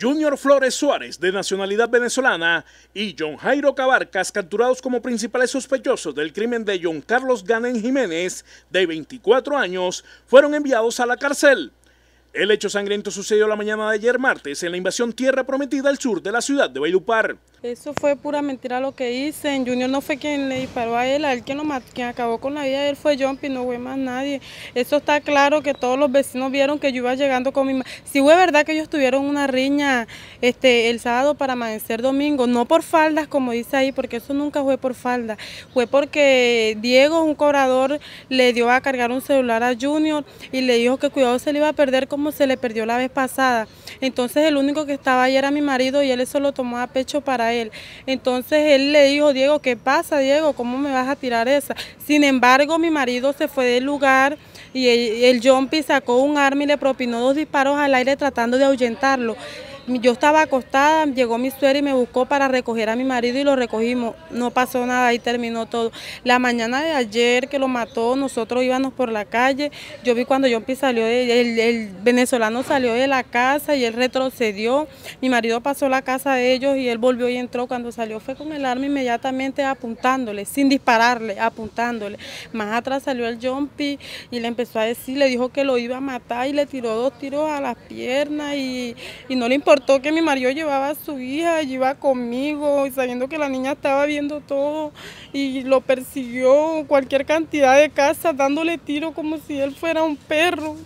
Junior Flores Suárez, de nacionalidad venezolana, y John Jairo Cabarcas, capturados como principales sospechosos del crimen de John Carlos Ganen Jiménez, de 24 años, fueron enviados a la cárcel. El hecho sangriento sucedió la mañana de ayer martes en la invasión Tierra Prometida al sur de la ciudad de Bailupar. Eso fue pura mentira lo que hice. Junior no fue quien le disparó a él, a él quien, lo mató, quien acabó con la vida de él fue Jumpy, no fue más nadie. Eso está claro que todos los vecinos vieron que yo iba llegando con mi mamá. Si fue verdad que ellos tuvieron una riña este, el sábado para amanecer domingo, no por faldas como dice ahí, porque eso nunca fue por falda, fue porque Diego, un cobrador, le dio a cargar un celular a Junior y le dijo que cuidado se le iba a perder como se le perdió la vez pasada. Entonces el único que estaba ahí era mi marido y él eso lo tomó a pecho para él. Entonces él le dijo, Diego, ¿qué pasa, Diego? ¿Cómo me vas a tirar esa? Sin embargo, mi marido se fue del lugar y el, el Jumpy sacó un arma y le propinó dos disparos al aire tratando de ahuyentarlo yo estaba acostada, llegó mi suegra y me buscó para recoger a mi marido y lo recogimos. No pasó nada, y terminó todo. La mañana de ayer que lo mató, nosotros íbamos por la calle. Yo vi cuando John salió, de, el, el, venezolano salió de la casa y él retrocedió. Mi marido pasó la casa de ellos y él volvió y entró. Cuando salió fue con el arma inmediatamente apuntándole, sin dispararle, apuntándole. Más atrás salió el John y le empezó a decir, le dijo que lo iba a matar y le tiró dos tiros a las piernas y, y no le importó que mi marido llevaba a su hija, iba conmigo, sabiendo que la niña estaba viendo todo, y lo persiguió cualquier cantidad de casas, dándole tiro como si él fuera un perro,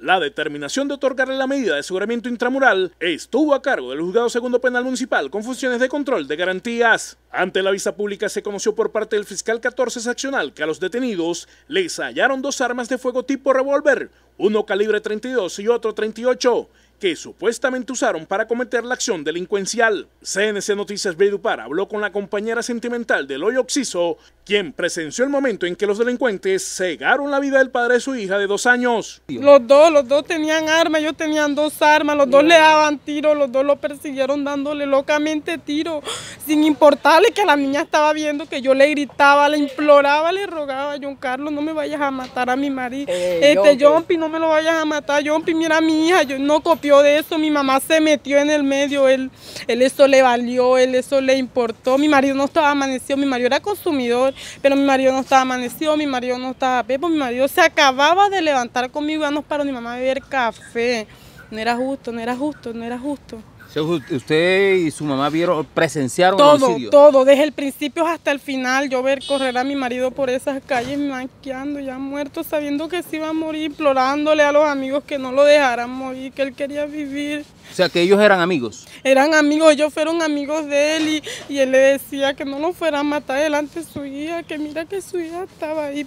La determinación de otorgarle la medida de aseguramiento intramural estuvo a cargo del juzgado segundo penal municipal con funciones de control de garantías. Ante la vista pública se conoció por parte del fiscal 14 seccional que a los detenidos les hallaron dos armas de fuego tipo revólver, uno calibre 32 y otro 38, que supuestamente usaron para cometer la acción delincuencial. CNC Noticias para habló con la compañera sentimental del hoyo Oxiso, quien presenció el momento en que los delincuentes cegaron la vida del padre de su hija de dos años. Los dos, los dos tenían armas, ellos tenían dos armas, los dos le daban tiros, los dos lo persiguieron dándole locamente tiro sin importarle que la niña estaba viendo que yo le gritaba, le imploraba, le rogaba, John Carlos, no me vayas a matar a mi marido, este John, no me lo vayas a matar, John Pi, mira a mi hija, yo no copio de eso, mi mamá se metió en el medio, él, él eso le valió, él eso le importó. Mi marido no estaba amanecido, mi marido era consumidor, pero mi marido no estaba amanecido, mi marido no estaba pepo, pues mi marido se acababa de levantar conmigo, ya nos paró mi mamá a beber café. No era justo, no era justo, no era justo. ¿Usted y su mamá vieron, presenciaron Todo, todo, desde el principio hasta el final, yo ver correr a mi marido por esas calles manqueando, ya muerto, sabiendo que se iba a morir, implorándole a los amigos que no lo dejaran morir, que él quería vivir. O sea, que ellos eran amigos. Eran amigos, ellos fueron amigos de él y, él le decía que no lo fuera a matar delante de su hija, que mira que su hija estaba ahí,